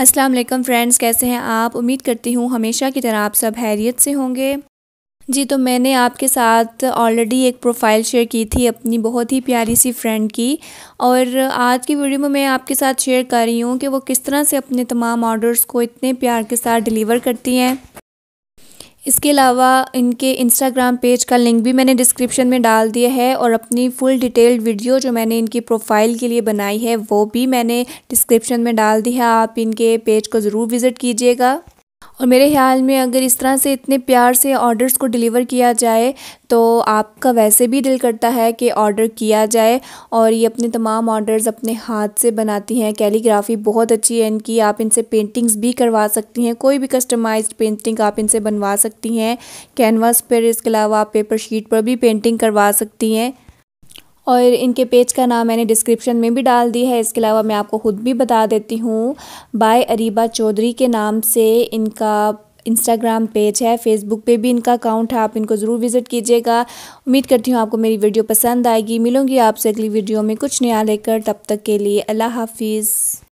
अस्सलाम वालेकुम फ्रेंड्स कैसे हैं आप उम्मीद करती हूँ हमेशा की तरह आप सब हैरियत से होंगे जी तो मैंने आपके साथ ऑलरेडी एक प्रोफाइल शेयर की थी अपनी बहुत ही प्यारी सी फ्रेंड की और आज की वीडियो में मैं आपके साथ शेयर कर रही हूँ कि वो किस तरह से अपने तमाम ऑर्डर्स को इतने प्यार के साथ डिलीवर करती हैं इसके अलावा इनके इंस्टाग्राम पेज का लिंक भी मैंने डिस्क्रिप्शन में डाल दिया है और अपनी फुल डिटेल्ड वीडियो जो मैंने इनकी प्रोफाइल के लिए बनाई है वो भी मैंने डिस्क्रिप्शन में डाल दी है आप इनके पेज को ज़रूर विज़िट कीजिएगा और मेरे ख्याल में अगर इस तरह से इतने प्यार से ऑर्डर्स को डिलीवर किया जाए तो आपका वैसे भी दिल करता है कि ऑर्डर किया जाए और ये अपने तमाम ऑर्डर्स अपने हाथ से बनाती हैं कैलीग्राफी बहुत अच्छी है इनकी आप इनसे पेंटिंग्स भी करवा सकती हैं कोई भी कस्टमाइज्ड पेंटिंग आप इनसे बनवा सकती हैं कैनवास पर इसके अलावा आप पेपर शीट पर भी पेंटिंग करवा सकती हैं और इनके पेज का नाम मैंने डिस्क्रिप्शन में भी डाल दी है इसके अलावा मैं आपको ख़ुद भी बता देती हूँ बाय अरीबा चौधरी के नाम से इनका इंस्टाग्राम पेज है फेसबुक पे भी इनका अकाउंट है आप इनको ज़रूर विज़िट कीजिएगा उम्मीद करती हूँ आपको मेरी वीडियो पसंद आएगी मिलूँगी आपसे अगली वीडियो में कुछ नया लेकर तब तक के लिए अल्लाह हाफिज़